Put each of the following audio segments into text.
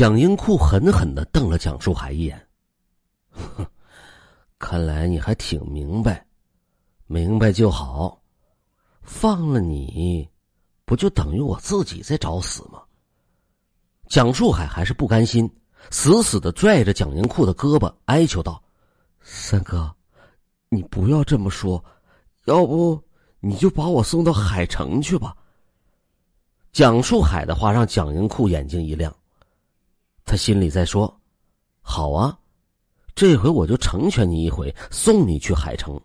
蒋英库狠狠的瞪了蒋树海一眼，哼，看来你还挺明白，明白就好。放了你，不就等于我自己在找死吗？蒋树海还是不甘心，死死的拽着蒋英库的胳膊，哀求道：“三哥，你不要这么说，要不你就把我送到海城去吧。”蒋树海的话让蒋英库眼睛一亮。他心里在说：“好啊，这回我就成全你一回，送你去海城。”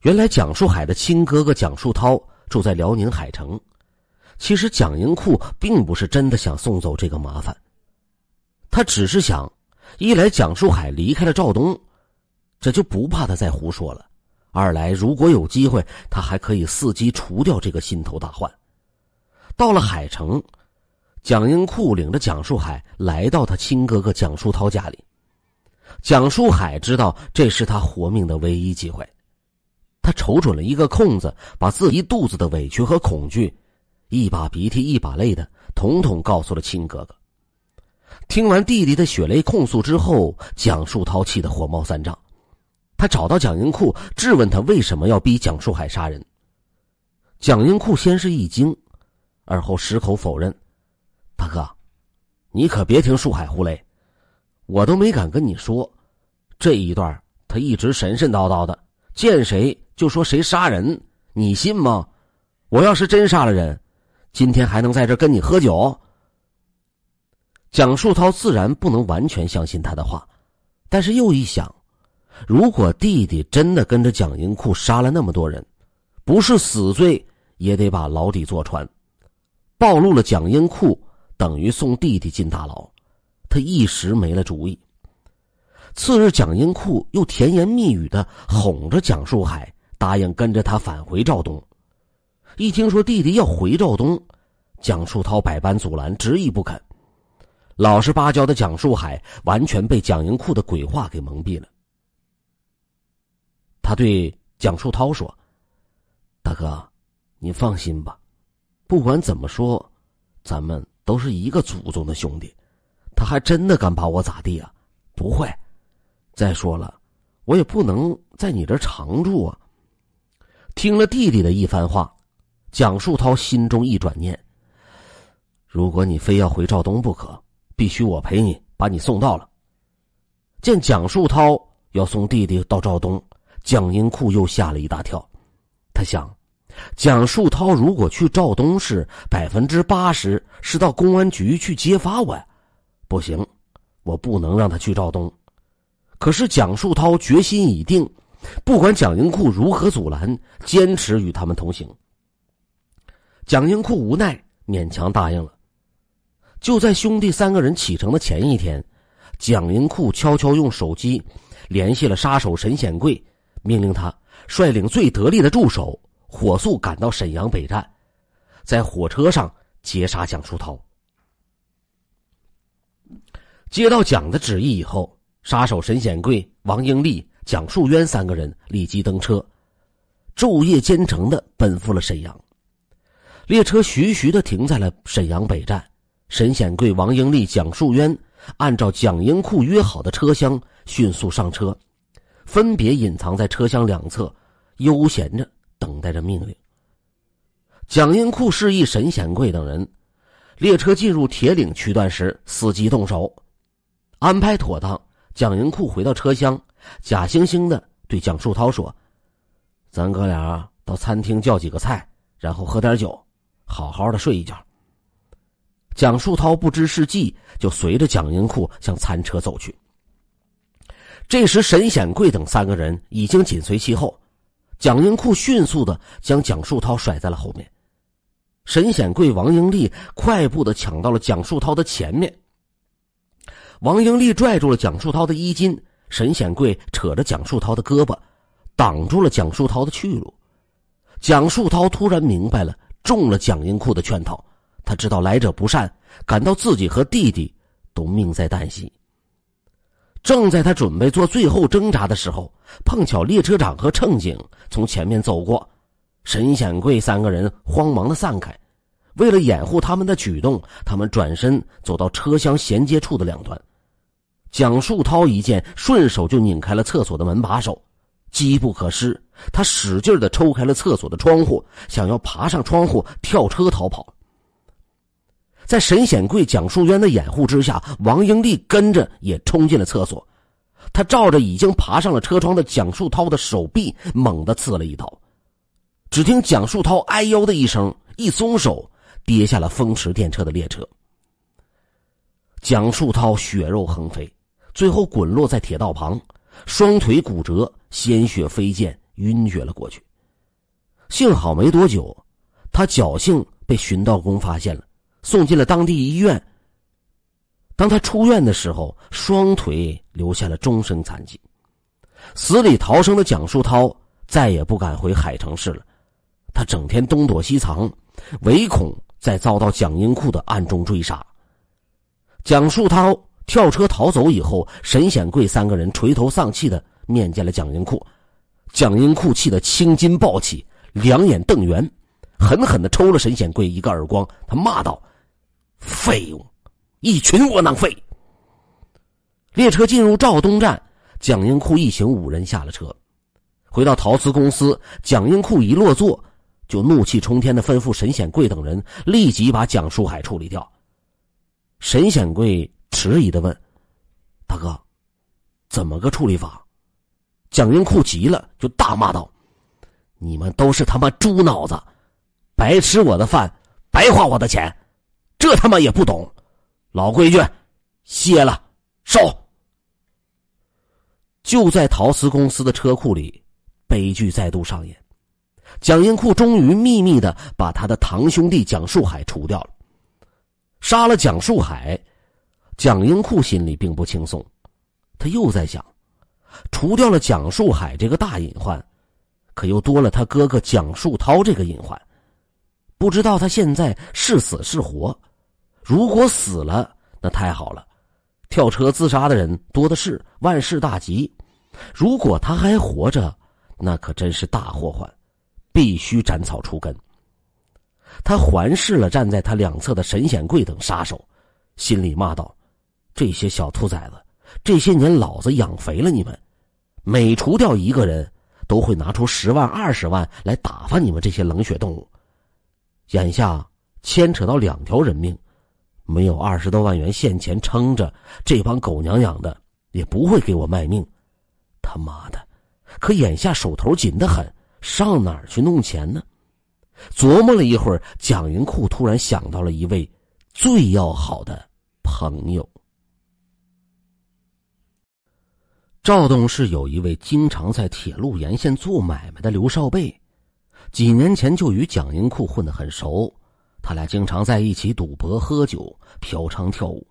原来蒋树海的亲哥哥蒋树涛住在辽宁海城。其实蒋英库并不是真的想送走这个麻烦，他只是想：一来蒋树海离开了赵东，这就不怕他再胡说了；二来如果有机会，他还可以伺机除掉这个心头大患。到了海城。蒋英库领着蒋树海来到他亲哥哥蒋树涛家里。蒋树海知道这是他活命的唯一机会，他瞅准了一个空子，把自己肚子的委屈和恐惧，一把鼻涕一把泪的，统统告诉了亲哥哥。听完弟弟的血泪控诉之后，蒋树涛气得火冒三丈，他找到蒋英库，质问他为什么要逼蒋树海杀人。蒋英库先是一惊，而后矢口否认。大哥，你可别听树海胡来，我都没敢跟你说，这一段他一直神神叨叨的，见谁就说谁杀人，你信吗？我要是真杀了人，今天还能在这跟你喝酒？蒋树涛自然不能完全相信他的话，但是又一想，如果弟弟真的跟着蒋英库杀了那么多人，不是死罪也得把牢底坐穿，暴露了蒋英库。等于送弟弟进大牢，他一时没了主意。次日，蒋英库又甜言蜜语的哄着蒋树海，答应跟着他返回赵东。一听说弟弟要回赵东，蒋树涛百般阻拦，执意不肯。老实巴交的蒋树海完全被蒋英库的鬼话给蒙蔽了。他对蒋树涛说：“大哥，你放心吧，不管怎么说，咱们……”都是一个祖宗的兄弟，他还真的敢把我咋地啊？不会，再说了，我也不能在你这长住啊。听了弟弟的一番话，蒋树涛心中一转念：如果你非要回赵东不可，必须我陪你把你送到了。见蒋树涛要送弟弟到赵东，蒋英库又吓了一大跳。他想，蒋树涛如果去赵东市，百分之八十。是到公安局去揭发我呀？不行，我不能让他去肇东。可是蒋树涛决心已定，不管蒋英库如何阻拦，坚持与他们同行。蒋英库无奈，勉强答应了。就在兄弟三个人启程的前一天，蒋英库悄悄用手机联系了杀手沈显贵，命令他率领最得力的助手，火速赶到沈阳北站，在火车上。劫杀蒋树涛。接到蒋的旨意以后，杀手沈显贵、王英丽、蒋树渊三个人立即登车，昼夜兼程的奔赴了沈阳。列车徐徐的停在了沈阳北站，沈显贵、王英丽、蒋树渊按照蒋英库约好的车厢迅速上车，分别隐藏在车厢两侧，悠闲着等待着命令。蒋英库示意沈显贵等人，列车进入铁岭区段时，司机动手，安排妥当。蒋英库回到车厢，假惺惺的对蒋树涛说：“咱哥俩到餐厅叫几个菜，然后喝点酒，好好的睡一觉。”蒋树涛不知是计，就随着蒋英库向餐车走去。这时，沈显贵等三个人已经紧随其后，蒋英库迅速的将蒋树涛甩在了后面。沈显贵、王英丽快步的抢到了蒋树涛的前面。王英丽拽住了蒋树涛的衣襟，沈显贵扯着蒋树涛的胳膊，挡住了蒋树涛的去路。蒋树涛突然明白了，中了蒋英库的圈套，他知道来者不善，感到自己和弟弟都命在旦夕。正在他准备做最后挣扎的时候，碰巧列车长和乘警从前面走过。沈显贵三个人慌忙的散开，为了掩护他们的举动，他们转身走到车厢衔接处的两端。蒋树涛一见，顺手就拧开了厕所的门把手。机不可失，他使劲的抽开了厕所的窗户，想要爬上窗户跳车逃跑。在沈显贵、蒋树渊的掩护之下，王英丽跟着也冲进了厕所。他照着已经爬上了车窗的蒋树涛的手臂，猛地刺了一刀。只听蒋树涛“哎呦”的一声，一松手，跌下了风驰电掣的列车。蒋树涛血肉横飞，最后滚落在铁道旁，双腿骨折，鲜血飞溅，晕厥了过去。幸好没多久，他侥幸被巡道工发现了，送进了当地医院。当他出院的时候，双腿留下了终身残疾。死里逃生的蒋树涛再也不敢回海城市了。他整天东躲西藏，唯恐再遭到蒋英库的暗中追杀。蒋树涛跳车逃走以后，沈显贵三个人垂头丧气的面见了蒋英库。蒋英库气得青筋暴起，两眼瞪圆，狠狠的抽了沈显贵一个耳光。他骂道：“废物，一群窝囊废！”列车进入肇东站，蒋英库一行五人下了车，回到陶瓷公司。蒋英库一落座。就怒气冲天的吩咐沈显贵等人立即把蒋树海处理掉。沈显贵迟疑的问：“大哥，怎么个处理法？”蒋云库急了，就大骂道：“你们都是他妈猪脑子，白吃我的饭，白花我的钱，这他妈也不懂。老规矩，歇了，收。”就在陶瓷公司的车库里，悲剧再度上演。蒋英库终于秘密的把他的堂兄弟蒋树海除掉了，杀了蒋树海，蒋英库心里并不轻松，他又在想，除掉了蒋树海这个大隐患，可又多了他哥哥蒋树涛这个隐患，不知道他现在是死是活，如果死了，那太好了，跳车自杀的人多的是，万事大吉；如果他还活着，那可真是大祸患。必须斩草除根。他环视了站在他两侧的沈显贵等杀手，心里骂道：“这些小兔崽子，这些年老子养肥了你们，每除掉一个人，都会拿出十万、二十万来打发你们这些冷血动物。眼下牵扯到两条人命，没有二十多万元现钱撑着，这帮狗娘养的也不会给我卖命。他妈的！可眼下手头紧得很。”上哪儿去弄钱呢？琢磨了一会儿，蒋云库突然想到了一位最要好的朋友——赵东市。有一位经常在铁路沿线做买卖的刘少贝，几年前就与蒋云库混得很熟。他俩经常在一起赌博、喝酒、嫖娼、跳舞。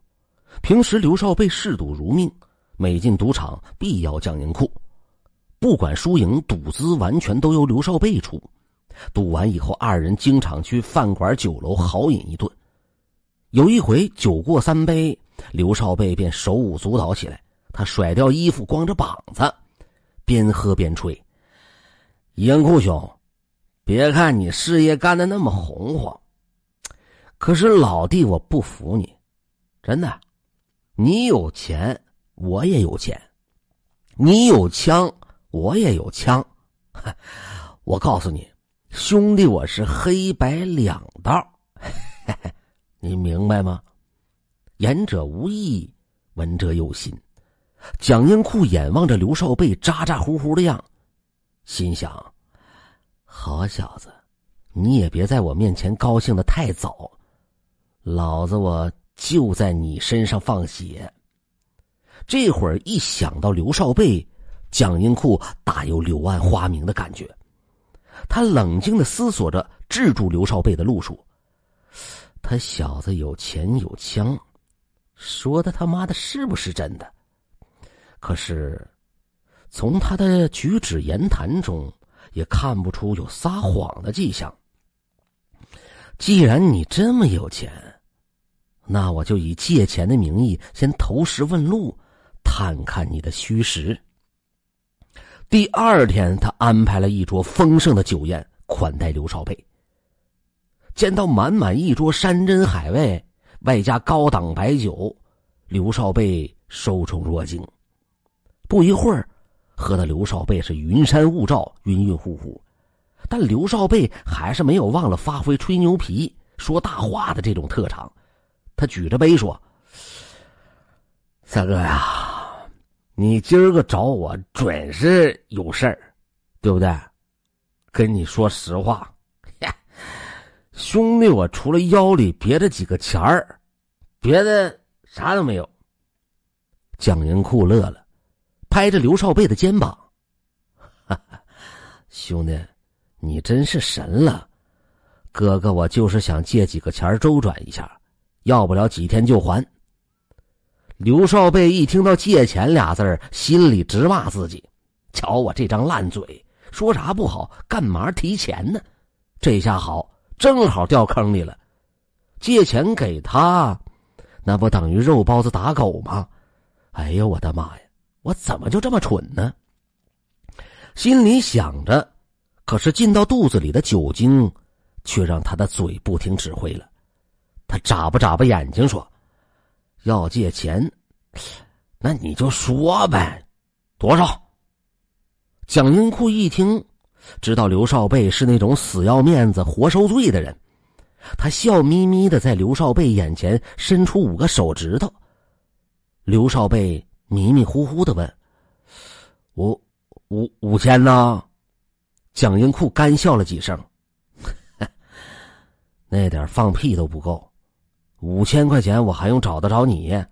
平时，刘少贝嗜赌如命，每进赌场必邀蒋云库。不管输赢，赌资完全都由刘少贝出。赌完以后，二人经常去饭馆、酒楼豪饮一顿。有一回酒过三杯，刘少贝便手舞足蹈起来。他甩掉衣服，光着膀子，边喝边吹：“严库兄，别看你事业干的那么红火，可是老弟，我不服你，真的，你有钱，我也有钱，你有枪。”我也有枪，我告诉你，兄弟，我是黑白两道，你明白吗？言者无意，闻者有心。蒋英库眼望着刘少贝咋咋呼呼的样，心想：好小子，你也别在我面前高兴的太早，老子我就在你身上放血。这会儿一想到刘少贝。蒋英库大有柳暗花明的感觉，他冷静的思索着制住刘少贝的路数。他小子有钱有枪，说的他妈的是不是真的？可是，从他的举止言谈中，也看不出有撒谎的迹象。既然你这么有钱，那我就以借钱的名义先投石问路，探看你的虚实。第二天，他安排了一桌丰盛的酒宴款待刘少贝。见到满满一桌山珍海味，外加高档白酒，刘少贝受宠若惊。不一会儿，喝的刘少贝是云山雾罩、晕晕乎乎，但刘少贝还是没有忘了发挥吹牛皮、说大话的这种特长。他举着杯说：“三哥呀。”你今儿个找我准是有事儿，对不对？跟你说实话，兄弟，我除了腰里别的几个钱儿，别的啥都没有。蒋云库乐了，拍着刘少贝的肩膀：“ 兄弟，你真是神了！哥哥，我就是想借几个钱儿周转一下，要不了几天就还。”刘少贝一听到“借钱”俩字心里直骂自己：“瞧我这张烂嘴，说啥不好，干嘛提钱呢？这下好，正好掉坑里了。借钱给他，那不等于肉包子打狗吗？”哎呦我的妈呀，我怎么就这么蠢呢？心里想着，可是进到肚子里的酒精，却让他的嘴不听指挥了。他眨巴眨巴眼睛说。要借钱，那你就说呗，多少？蒋英库一听，知道刘少贝是那种死要面子活受罪的人，他笑眯眯的在刘少贝眼前伸出五个手指头。刘少贝迷迷糊糊的问：“五五五千呢？”蒋英库干笑了几声，那点放屁都不够。五千块钱，我还用找得着你？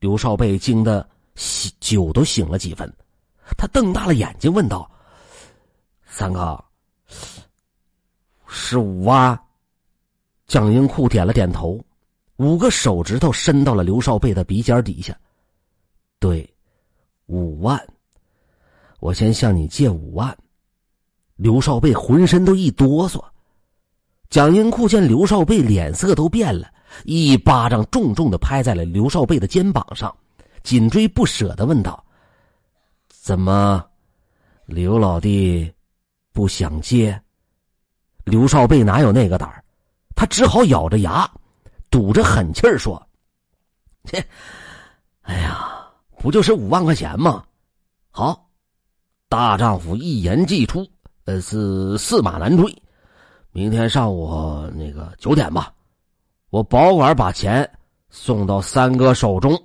刘少贝惊得醒酒都醒了几分，他瞪大了眼睛问道：“三哥，是五万？”蒋英库点了点头，五个手指头伸到了刘少贝的鼻尖底下。对，五万，我先向你借五万。刘少贝浑身都一哆嗦，蒋英库见刘少贝脸色都变了。一巴掌重重的拍在了刘少贝的肩膀上，紧追不舍的问道：“怎么，刘老弟，不想接？”刘少贝哪有那个胆儿？他只好咬着牙，堵着狠气儿说：“切，哎呀，不就是五万块钱吗？好，大丈夫一言既出，呃，是驷马难追。明天上午那个九点吧。”我保管把钱送到三哥手中，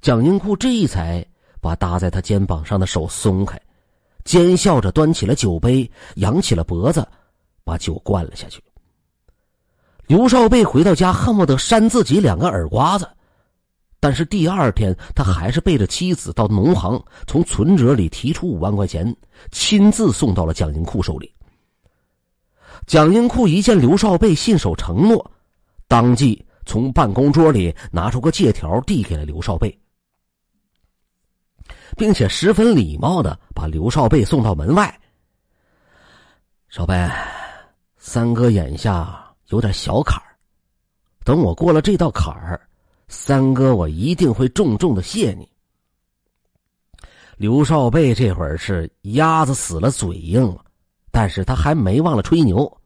蒋英库这才把搭在他肩膀上的手松开，奸笑着端起了酒杯，扬起了脖子，把酒灌了下去。刘少贝回到家，恨不得扇自己两个耳刮子，但是第二天，他还是背着妻子到农行，从存折里提出五万块钱，亲自送到了蒋英库手里。蒋英库一见刘少贝信守承诺。当即从办公桌里拿出个借条，递给了刘少贝，并且十分礼貌的把刘少贝送到门外。少贝，三哥眼下有点小坎儿，等我过了这道坎儿，三哥我一定会重重的谢你。刘少贝这会儿是鸭子死了嘴硬，但是他还没忘了吹牛，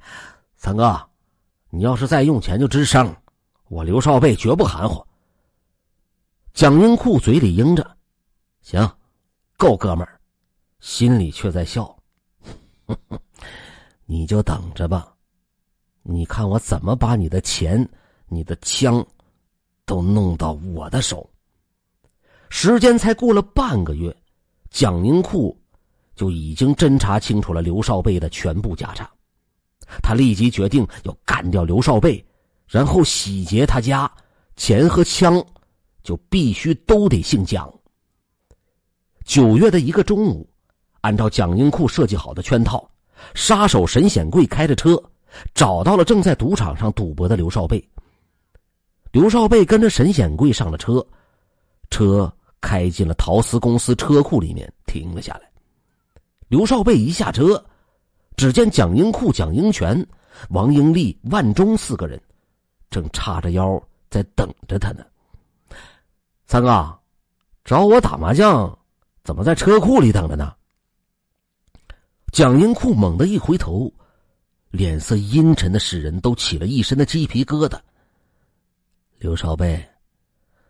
三哥。你要是再用钱就吱声，我刘少贝绝不含糊。蒋云库嘴里应着，行，够哥们儿，心里却在笑，你就等着吧，你看我怎么把你的钱、你的枪，都弄到我的手。时间才过了半个月，蒋云库就已经侦查清楚了刘少贝的全部家产。他立即决定要干掉刘少贝，然后洗劫他家，钱和枪就必须都得姓蒋。九月的一个中午，按照蒋英库设计好的圈套，杀手沈显贵开着车，找到了正在赌场上赌博的刘少贝。刘少贝跟着沈显贵上了车，车开进了陶瓷公司车库里面停了下来。刘少贝一下车。只见蒋英库、蒋英权、王英利、万忠四个人，正叉着腰在等着他呢。三哥，找我打麻将，怎么在车库里等着呢？蒋英库猛地一回头，脸色阴沉的使人都起了一身的鸡皮疙瘩。刘少贝，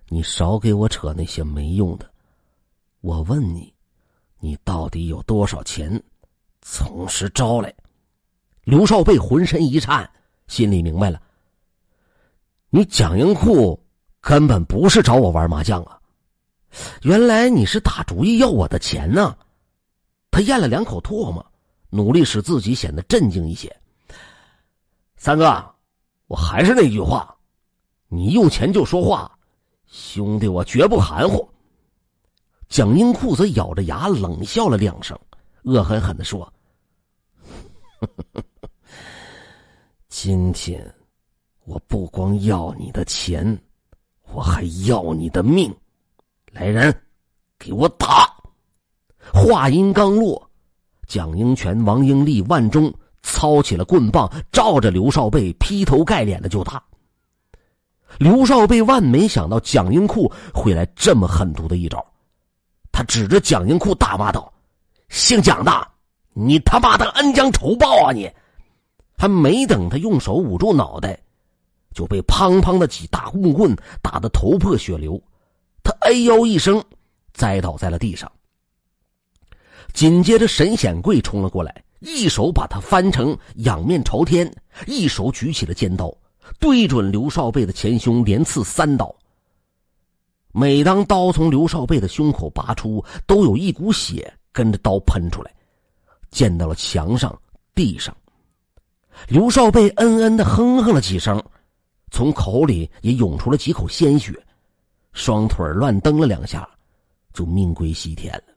你少给我扯那些没用的，我问你，你到底有多少钱？从实招来，刘少贝浑身一颤，心里明白了。你蒋英库根本不是找我玩麻将啊，原来你是打主意要我的钱呢。他咽了两口唾沫，努力使自己显得镇静一些。三哥，我还是那句话，你有钱就说话，兄弟我绝不含糊。蒋英库则咬着牙冷笑了两声，恶狠狠的说。今天，我不光要你的钱，我还要你的命！来人，给我打！话音刚落，蒋英权、王英利、万忠操起了棍棒，照着刘少贝劈头盖脸的就打。刘少贝万没想到蒋英库会来这么狠毒的一招，他指着蒋英库大骂道：“姓蒋的！”你他妈的恩将仇报啊！你还没等他用手捂住脑袋，就被砰砰的几大木棍打得头破血流，他哎呦一声栽倒在了地上。紧接着，沈显贵冲了过来，一手把他翻成仰面朝天，一手举起了尖刀，对准刘少贝的前胸连刺三刀。每当刀从刘少贝的胸口拔出，都有一股血跟着刀喷出来。溅到了墙上、地上，刘少贝嗯嗯的哼哼了几声，从口里也涌出了几口鲜血，双腿乱蹬了两下，就命归西天了。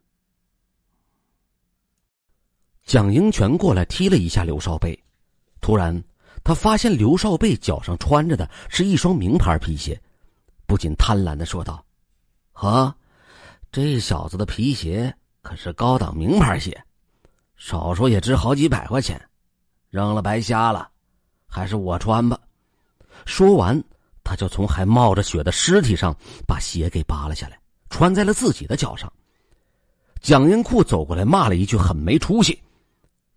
蒋英权过来踢了一下刘少贝，突然他发现刘少贝脚上穿着的是一双名牌皮鞋，不禁贪婪的说道：“呵，这小子的皮鞋可是高档名牌鞋。”少说也值好几百块钱，扔了白瞎了，还是我穿吧。说完，他就从还冒着血的尸体上把鞋给扒了下来，穿在了自己的脚上。蒋英库走过来骂了一句：“很没出息。”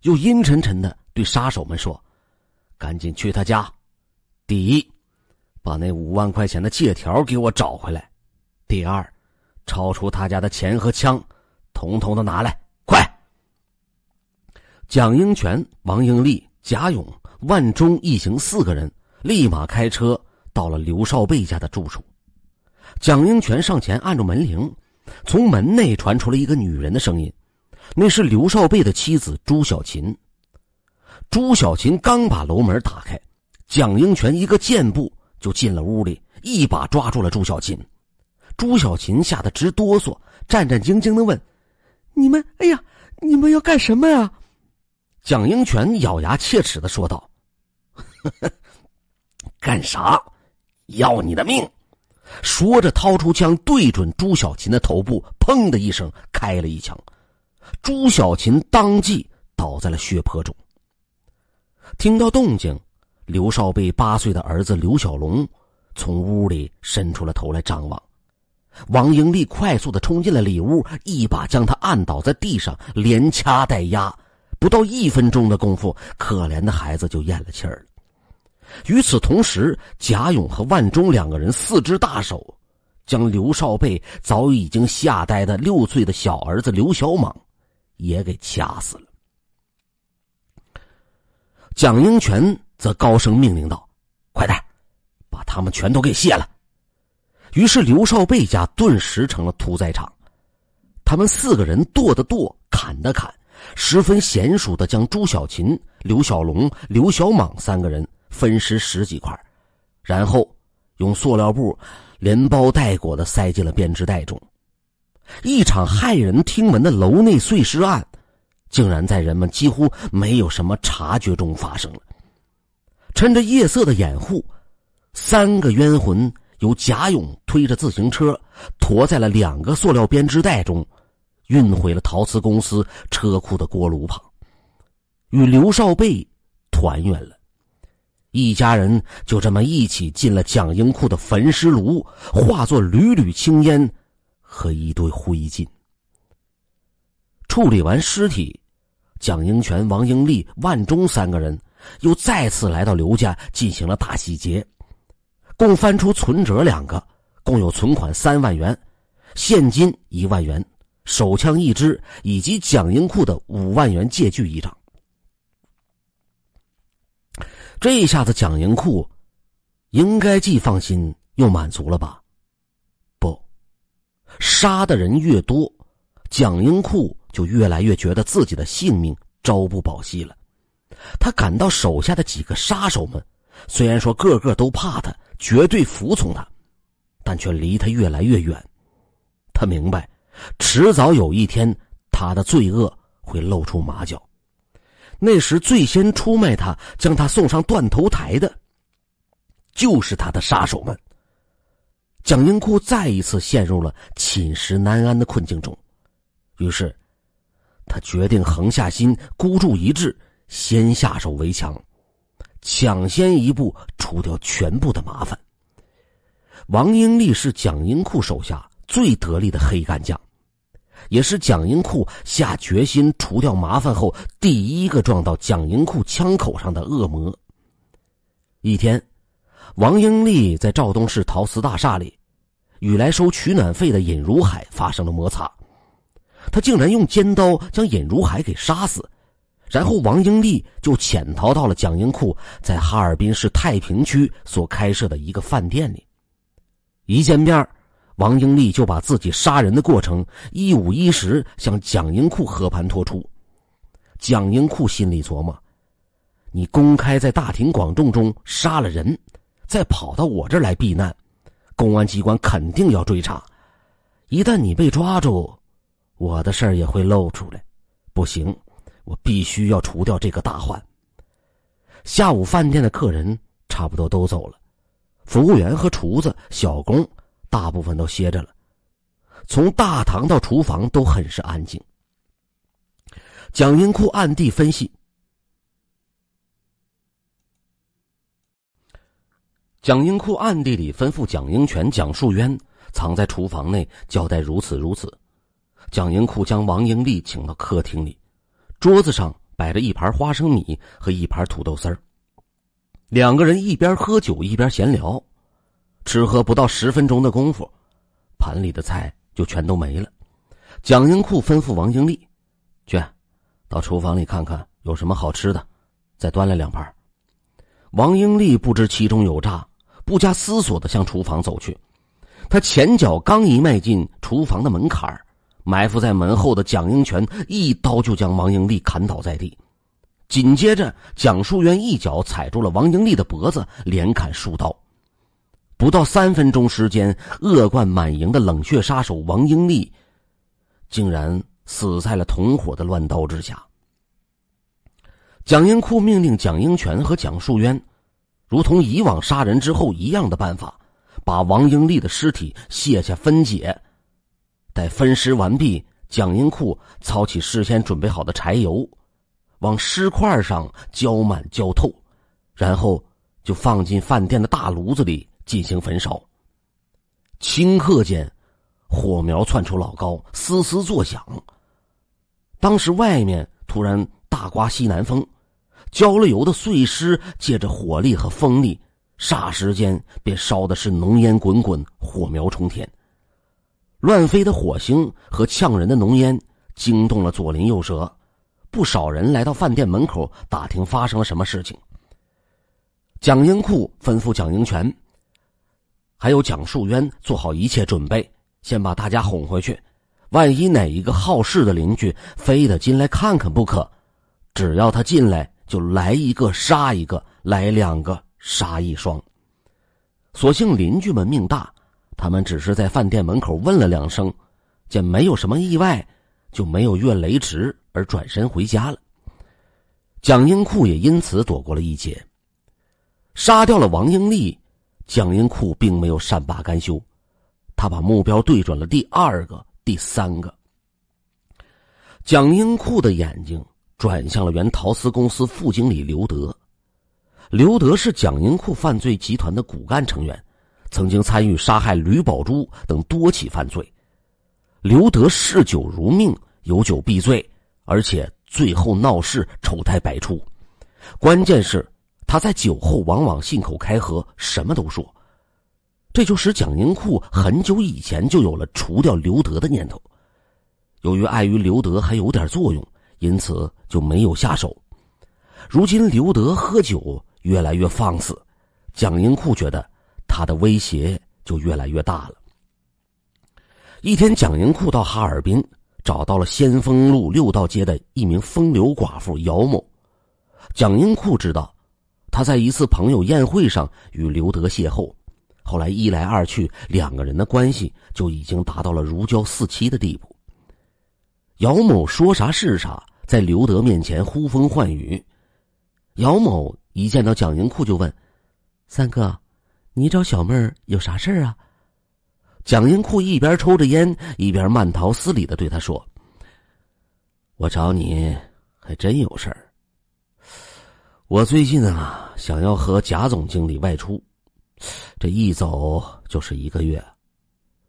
又阴沉沉的对杀手们说：“赶紧去他家，第一，把那五万块钱的借条给我找回来；第二，抄出他家的钱和枪，统统的拿来。”蒋英权、王英利、贾勇、万忠一行四个人，立马开车到了刘少贝家的住处。蒋英权上前按住门铃，从门内传出了一个女人的声音，那是刘少贝的妻子朱小琴。朱小琴刚把楼门打开，蒋英权一个箭步就进了屋里，一把抓住了朱小琴。朱小琴吓得直哆嗦，战战兢兢的问：“你们，哎呀，你们要干什么呀？”蒋英权咬牙切齿的说道：“干啥？要你的命！”说着，掏出枪对准朱小琴的头部，“砰”的一声开了一枪，朱小琴当即倒在了血泊中。听到动静，刘少贝八岁的儿子刘小龙从屋里伸出了头来张望。王英利快速的冲进了里屋，一把将他按倒在地上，连掐带压。不到一分钟的功夫，可怜的孩子就咽了气儿了。与此同时，贾勇和万忠两个人四只大手，将刘少贝早已经吓呆的六岁的小儿子刘小莽，也给掐死了。蒋英权则高声命令道：“快点，把他们全都给卸了！”于是刘少贝家顿时成了屠宰场，他们四个人剁的剁，砍的砍。十分娴熟的将朱小琴、刘小龙、刘小莽三个人分尸十几块，然后用塑料布连包带裹的塞进了编织袋中。一场骇人听闻的楼内碎尸案，竟然在人们几乎没有什么察觉中发生了。趁着夜色的掩护，三个冤魂由贾勇推着自行车，驮在了两个塑料编织袋中。运回了陶瓷公司车库的锅炉旁，与刘少贝团圆了。一家人就这么一起进了蒋英库的焚尸炉，化作缕缕青烟和一堆灰烬。处理完尸体，蒋英权、王英丽、万忠三个人又再次来到刘家，进行了大洗劫，共翻出存折两个，共有存款三万元，现金一万元。手枪一支，以及蒋英库的五万元借据一张。这一下子，蒋英库应该既放心又满足了吧？不，杀的人越多，蒋英库就越来越觉得自己的性命朝不保夕了。他感到手下的几个杀手们，虽然说个个都怕他，绝对服从他，但却离他越来越远。他明白。迟早有一天，他的罪恶会露出马脚，那时最先出卖他、将他送上断头台的，就是他的杀手们。蒋英库再一次陷入了寝食难安的困境中，于是，他决定横下心、孤注一掷，先下手为强，抢先一步除掉全部的麻烦。王英利是蒋英库手下。最得力的黑干将，也是蒋英库下决心除掉麻烦后第一个撞到蒋英库枪口上的恶魔。一天，王英丽在肇东市陶瓷大厦里，与来收取暖费的尹如海发生了摩擦，他竟然用尖刀将尹如海给杀死，然后王英利就潜逃到了蒋英库在哈尔滨市太平区所开设的一个饭店里，一见面王英利就把自己杀人的过程一五一十向蒋英库和盘托出。蒋英库心里琢磨：“你公开在大庭广众中杀了人，再跑到我这儿来避难，公安机关肯定要追查。一旦你被抓住，我的事儿也会露出来。不行，我必须要除掉这个大患。”下午饭店的客人差不多都走了，服务员和厨子、小工。大部分都歇着了，从大堂到厨房都很是安静。蒋英库暗地分析，蒋英库暗地里吩咐蒋英权、蒋树渊藏在厨房内，交代如此如此。蒋英库将王英丽请到客厅里，桌子上摆着一盘花生米和一盘土豆丝儿，两个人一边喝酒一边闲聊。吃喝不到十分钟的功夫，盘里的菜就全都没了。蒋英库吩咐王英丽：“去，到厨房里看看有什么好吃的，再端来两盘。”王英丽不知其中有诈，不加思索的向厨房走去。他前脚刚一迈进厨房的门槛儿，埋伏在门后的蒋英权一刀就将王英丽砍倒在地。紧接着，蒋淑媛一脚踩住了王英丽的脖子，连砍数刀。不到三分钟时间，恶贯满盈的冷血杀手王英利，竟然死在了同伙的乱刀之下。蒋英库命令蒋英权和蒋树渊，如同以往杀人之后一样的办法，把王英利的尸体卸下分解。待分尸完毕，蒋英库操起事先准备好的柴油，往尸块上浇满浇透，然后就放进饭店的大炉子里。进行焚烧，顷刻间，火苗窜出老高，嘶嘶作响。当时外面突然大刮西南风，浇了油的碎尸借着火力和风力，霎时间便烧的是浓烟滚滚，火苗冲天。乱飞的火星和呛人的浓烟惊动了左邻右舍，不少人来到饭店门口打听发生了什么事情。蒋英库吩咐蒋英权。还有蒋树渊，做好一切准备，先把大家哄回去。万一哪一个好事的邻居非得进来看看不可，只要他进来，就来一个杀一个，来两个杀一双。所幸邻居们命大，他们只是在饭店门口问了两声，见没有什么意外，就没有越雷池而转身回家了。蒋英库也因此躲过了一劫，杀掉了王英丽。蒋英库并没有善罢甘休，他把目标对准了第二个、第三个。蒋英库的眼睛转向了原陶瓷公司副经理刘德，刘德是蒋英库犯罪集团的骨干成员，曾经参与杀害吕宝珠等多起犯罪。刘德嗜酒如命，有酒必醉，而且最后闹事，丑态百出。关键是。他在酒后往往信口开河，什么都说，这就使蒋英库很久以前就有了除掉刘德的念头。由于碍于刘德还有点作用，因此就没有下手。如今刘德喝酒越来越放肆，蒋英库觉得他的威胁就越来越大了。一天，蒋英库到哈尔滨找到了先锋路六道街的一名风流寡妇姚某，蒋英库知道。他在一次朋友宴会上与刘德邂逅，后来一来二去，两个人的关系就已经达到了如胶似漆的地步。姚某说啥是啥，在刘德面前呼风唤雨。姚某一见到蒋英库就问：“三哥，你找小妹儿有啥事儿啊？”蒋英库一边抽着烟，一边慢条斯理的对他说：“我找你还真有事儿。”我最近啊，想要和贾总经理外出，这一走就是一个月，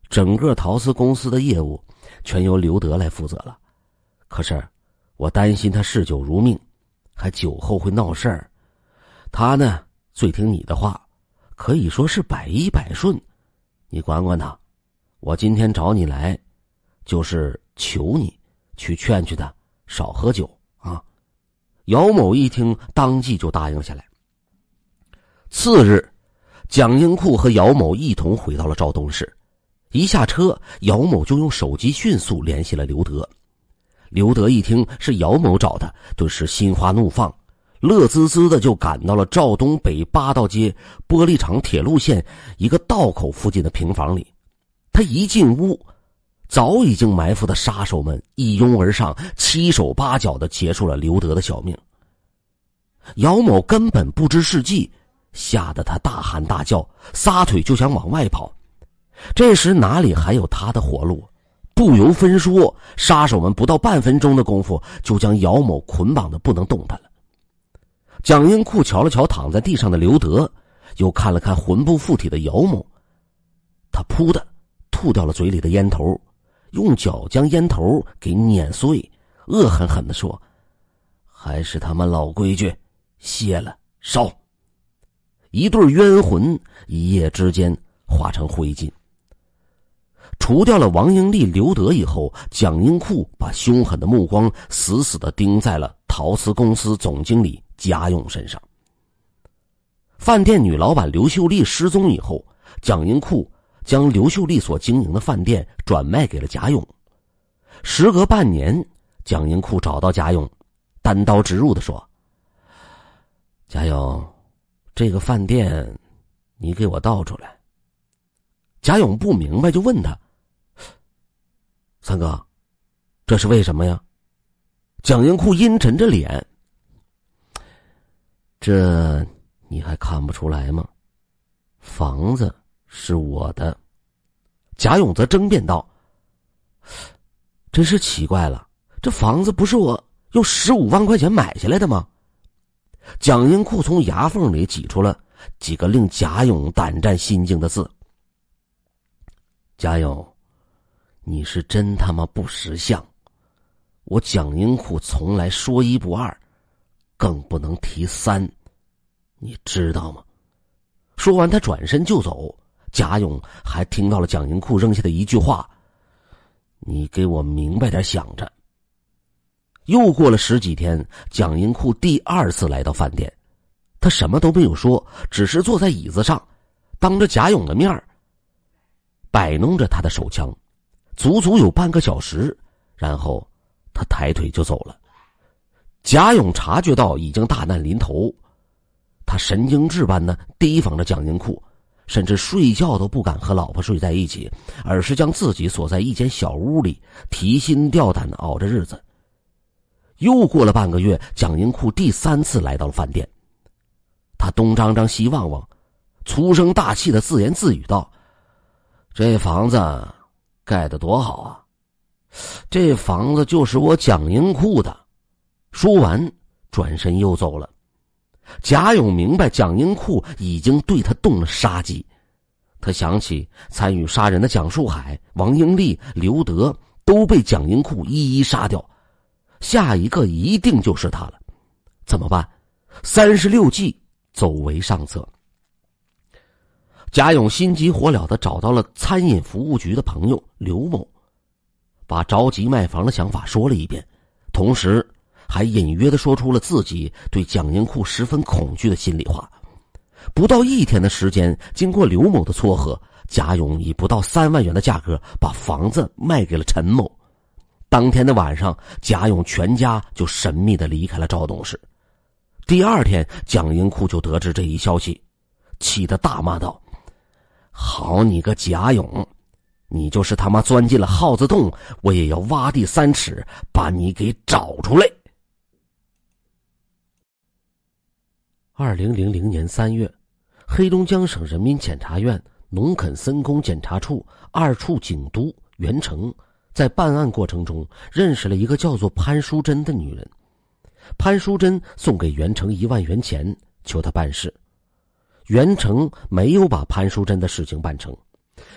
整个陶瓷公司的业务全由刘德来负责了。可是我担心他嗜酒如命，还酒后会闹事儿。他呢，最听你的话，可以说是百依百顺。你管管他，我今天找你来，就是求你去劝劝他少喝酒。姚某一听，当即就答应下来。次日，蒋英库和姚某一同回到了肇东市，一下车，姚某就用手机迅速联系了刘德。刘德一听是姚某找他，顿时心花怒放，乐滋滋的就赶到了肇东北八道街玻璃厂铁路线一个道口附近的平房里。他一进屋。早已经埋伏的杀手们一拥而上，七手八脚的结束了刘德的小命。姚某根本不知是计，吓得他大喊大叫，撒腿就想往外跑。这时哪里还有他的活路？不由分说，杀手们不到半分钟的功夫就将姚某捆绑的不能动弹了。蒋英库瞧了瞧躺在地上的刘德，又看了看魂不附体的姚某，他噗的吐掉了嘴里的烟头。用脚将烟头给碾碎，恶狠狠的说：“还是他们老规矩，谢了烧。”一对冤魂一夜之间化成灰烬。除掉了王英丽、刘德以后，蒋英库把凶狠的目光死死的盯在了陶瓷公司总经理贾勇身上。饭店女老板刘秀丽失踪以后，蒋英库。将刘秀丽所经营的饭店转卖给了贾勇。时隔半年，蒋英库找到贾勇，单刀直入的说：“贾勇，这个饭店，你给我倒出来。”贾勇不明白，就问他：“三哥，这是为什么呀？”蒋英库阴沉着脸：“这你还看不出来吗？房子。”是我的，贾勇则争辩道：“真是奇怪了，这房子不是我用十五万块钱买下来的吗？”蒋英库从牙缝里挤出了几个令贾勇胆战心惊的字：“贾勇，你是真他妈不识相！我蒋英库从来说一不二，更不能提三，你知道吗？”说完，他转身就走。贾勇还听到了蒋英库扔下的一句话：“你给我明白点，想着。”又过了十几天，蒋英库第二次来到饭店，他什么都没有说，只是坐在椅子上，当着贾勇的面摆弄着他的手枪，足足有半个小时，然后他抬腿就走了。贾勇察觉到已经大难临头，他神经质般的提防着蒋英库。甚至睡觉都不敢和老婆睡在一起，而是将自己锁在一间小屋里，提心吊胆的熬着日子。又过了半个月，蒋英库第三次来到了饭店，他东张张西望望，粗声大气的自言自语道：“这房子盖的多好啊！这房子就是我蒋英库的。”说完，转身又走了。贾勇明白，蒋英库已经对他动了杀机。他想起参与杀人的蒋树海、王英利、刘德都被蒋英库一一杀掉，下一个一定就是他了。怎么办？三十六计，走为上策。贾勇心急火燎的找到了餐饮服务局的朋友刘某，把着急卖房的想法说了一遍，同时。还隐约的说出了自己对蒋英库十分恐惧的心里话。不到一天的时间，经过刘某的撮合，贾勇以不到三万元的价格把房子卖给了陈某。当天的晚上，贾勇全家就神秘的离开了赵董事。第二天，蒋英库就得知这一消息，气得大骂道：“好你个贾勇，你就是他妈钻进了耗子洞，我也要挖地三尺把你给找出来！”二零零零年三月，黑龙江省人民检察院农垦森工检察处二处警督袁成在办案过程中认识了一个叫做潘淑珍的女人。潘淑珍送给袁成一万元钱，求他办事。袁成没有把潘淑珍的事情办成，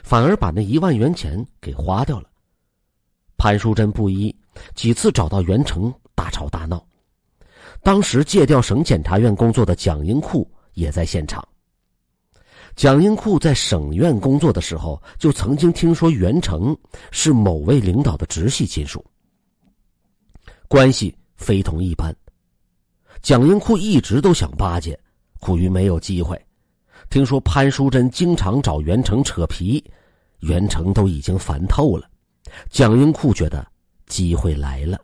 反而把那一万元钱给花掉了。潘淑珍不依，几次找到袁成大吵大闹。当时借调省检察院工作的蒋英库也在现场。蒋英库在省院工作的时候，就曾经听说袁成是某位领导的直系亲属，关系非同一般。蒋英库一直都想巴结，苦于没有机会。听说潘淑珍经常找袁成扯皮，袁成都已经烦透了。蒋英库觉得机会来了，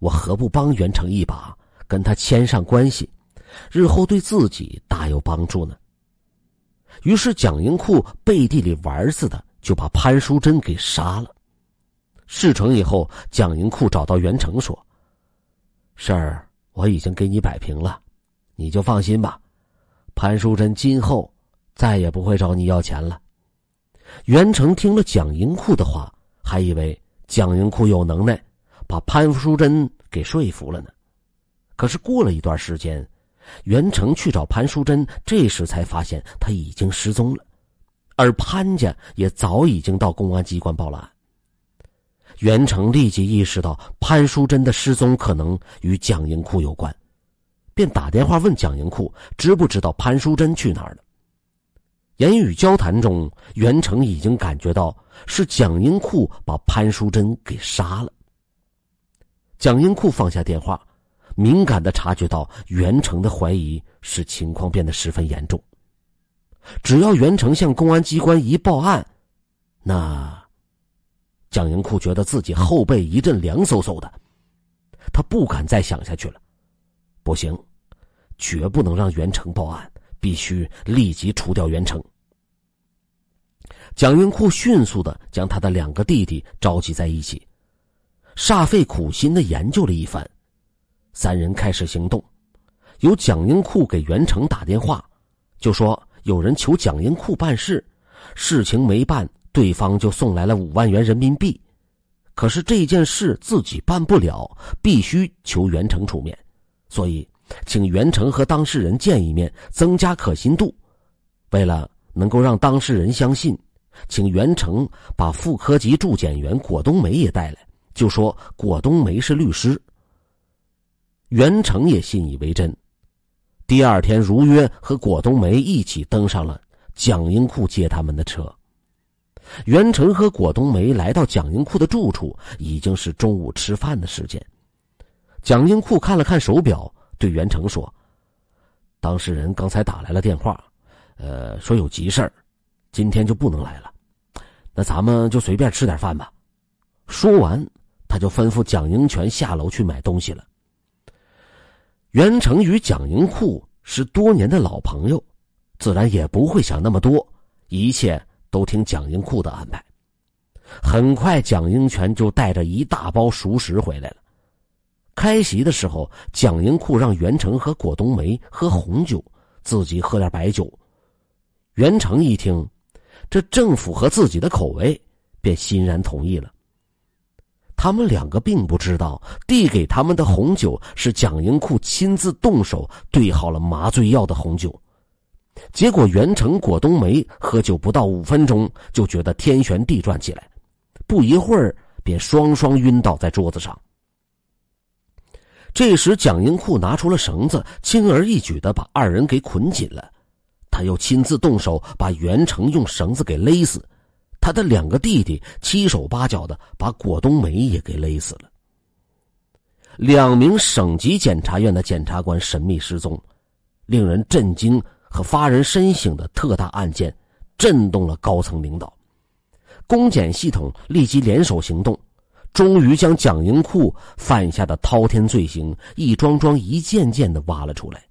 我何不帮袁成一把？跟他牵上关系，日后对自己大有帮助呢。于是蒋英库背地里玩似的就把潘淑珍给杀了。事成以后，蒋英库找到袁成说：“事儿我已经给你摆平了，你就放心吧。潘淑珍今后再也不会找你要钱了。”袁成听了蒋英库的话，还以为蒋英库有能耐把潘淑珍给说服了呢。可是过了一段时间，袁成去找潘淑珍，这时才发现他已经失踪了，而潘家也早已经到公安机关报了案。袁成立即意识到潘淑珍的失踪可能与蒋英库有关，便打电话问蒋英库知不知道潘淑珍去哪儿了。言语交谈中，袁成已经感觉到是蒋英库把潘淑珍给杀了。蒋英库放下电话。敏感的察觉到袁成的怀疑，使情况变得十分严重。只要袁成向公安机关一报案，那蒋英库觉得自己后背一阵凉飕飕的，他不敢再想下去了。不行，绝不能让袁成报案，必须立即除掉袁成。蒋英库迅速的将他的两个弟弟召集在一起，煞费苦心的研究了一番。三人开始行动，由蒋英库给袁成打电话，就说有人求蒋英库办事，事情没办，对方就送来了五万元人民币。可是这件事自己办不了，必须求袁成出面，所以请袁成和当事人见一面，增加可信度。为了能够让当事人相信，请袁成把副科级助检员果冬梅也带来，就说果冬梅是律师。袁成也信以为真，第二天如约和果冬梅一起登上了蒋英库接他们的车。袁成和果冬梅来到蒋英库的住处，已经是中午吃饭的时间。蒋英库看了看手表，对袁成说：“当事人刚才打来了电话，呃，说有急事儿，今天就不能来了。那咱们就随便吃点饭吧。”说完，他就吩咐蒋英权下楼去买东西了。袁成与蒋英库是多年的老朋友，自然也不会想那么多，一切都听蒋英库的安排。很快，蒋英权就带着一大包熟食回来了。开席的时候，蒋英库让袁成和果冬梅喝红酒，自己喝点白酒。袁成一听，这正符合自己的口味，便欣然同意了。他们两个并不知道，递给他们的红酒是蒋英库亲自动手兑好了麻醉药的红酒。结果袁成、果冬梅喝酒不到五分钟就觉得天旋地转起来，不一会儿便双双晕倒在桌子上。这时蒋英库拿出了绳子，轻而易举的把二人给捆紧了。他又亲自动手把袁成用绳子给勒死。他的两个弟弟七手八脚的把果冬梅也给勒死了。两名省级检察院的检察官神秘失踪，令人震惊和发人深省的特大案件震动了高层领导，公检系统立即联手行动，终于将蒋英库犯下的滔天罪行一桩桩一件件的挖了出来。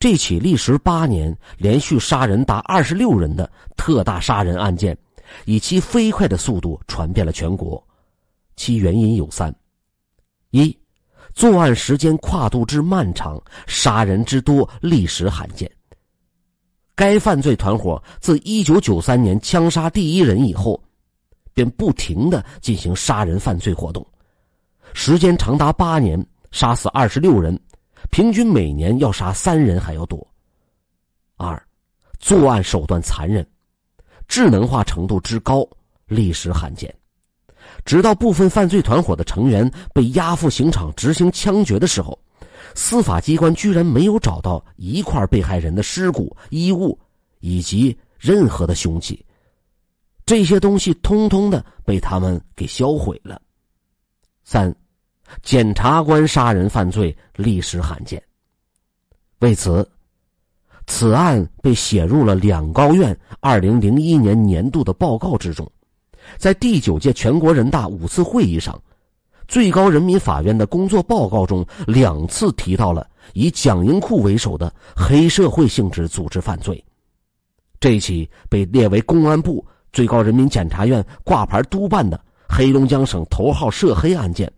这起历时八年、连续杀人达二十六人的特大杀人案件，以其飞快的速度传遍了全国。其原因有三：一、作案时间跨度之漫长，杀人之多，历史罕见。该犯罪团伙自一九九三年枪杀第一人以后，便不停的进行杀人犯罪活动，时间长达八年，杀死二十六人。平均每年要杀三人还要多。二，作案手段残忍，智能化程度之高，历史罕见。直到部分犯罪团伙的成员被押赴刑场执行枪决的时候，司法机关居然没有找到一块被害人的尸骨、衣物以及任何的凶器，这些东西通通的被他们给销毁了。三。检察官杀人犯罪历史罕见，为此，此案被写入了两高院二零零一年年度的报告之中。在第九届全国人大五次会议上，最高人民法院的工作报告中两次提到了以蒋英库为首的黑社会性质组织犯罪，这起被列为公安部、最高人民检察院挂牌督办的黑龙江省头号涉黑案件。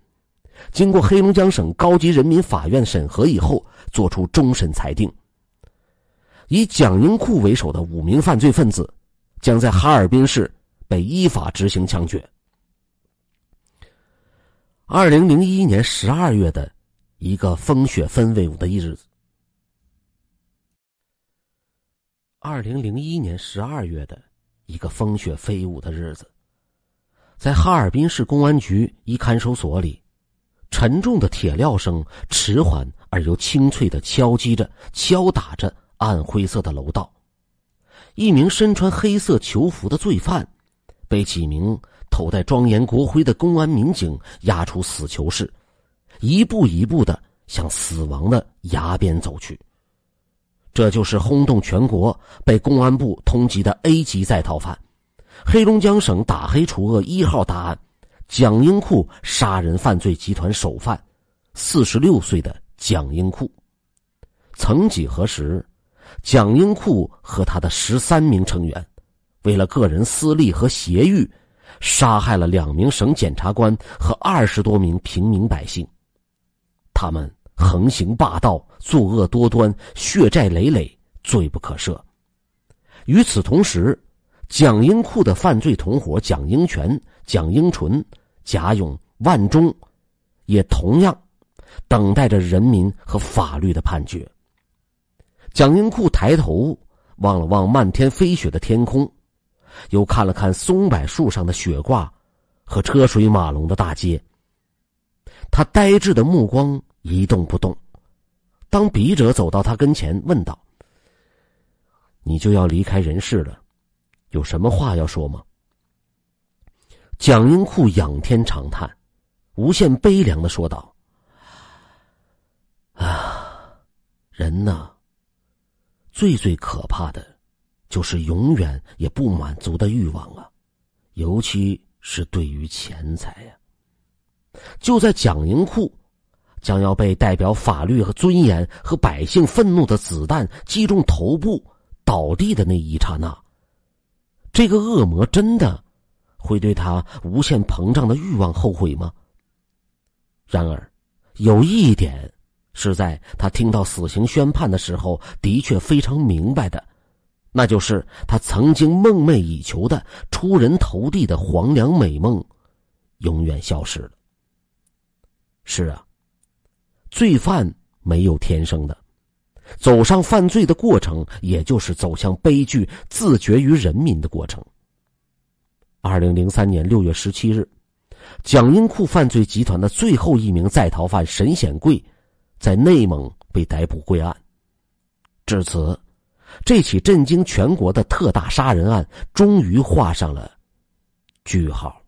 经过黑龙江省高级人民法院审核以后，作出终审裁定。以蒋英库为首的五名犯罪分子，将在哈尔滨市被依法执行枪决。二零零一年十二月的一个风雪纷飞舞的一日子，二零零一年十二月的一个风雪飞舞的日子，在哈尔滨市公安局一看守所里。沉重的铁镣声，迟缓而又清脆的敲击着、敲打着暗灰色的楼道。一名身穿黑色囚服的罪犯，被几名头戴庄严国徽的公安民警押出死囚室，一步一步的向死亡的崖边走去。这就是轰动全国、被公安部通缉的 A 级在逃犯，黑龙江省打黑除恶一号大案。蒋英库杀人犯罪集团首犯，四十六岁的蒋英库，曾几何时，蒋英库和他的十三名成员，为了个人私利和邪欲，杀害了两名省检察官和二十多名平民百姓，他们横行霸道，作恶多端，血债累累，罪不可赦。与此同时，蒋英库的犯罪同伙蒋英权、蒋英纯。贾勇、万忠，也同样等待着人民和法律的判决。蒋英库抬头望了望漫天飞雪的天空，又看了看松柏树上的雪挂和车水马龙的大街。他呆滞的目光一动不动。当笔者走到他跟前，问道：“你就要离开人世了，有什么话要说吗？”蒋英库仰天长叹，无限悲凉的说道：“啊，人呢？最最可怕的，就是永远也不满足的欲望啊！尤其是对于钱财呀。”就在蒋英库将要被代表法律和尊严和百姓愤怒的子弹击中头部倒地的那一刹那，这个恶魔真的。会对他无限膨胀的欲望后悔吗？然而，有一点是在他听到死刑宣判的时候的确非常明白的，那就是他曾经梦寐以求的出人头地的黄粱美梦，永远消失了。是啊，罪犯没有天生的，走上犯罪的过程，也就是走向悲剧、自绝于人民的过程。二零零三年六月十七日，蒋英库犯罪集团的最后一名在逃犯沈显贵，在内蒙被逮捕归案。至此，这起震惊全国的特大杀人案终于画上了句号。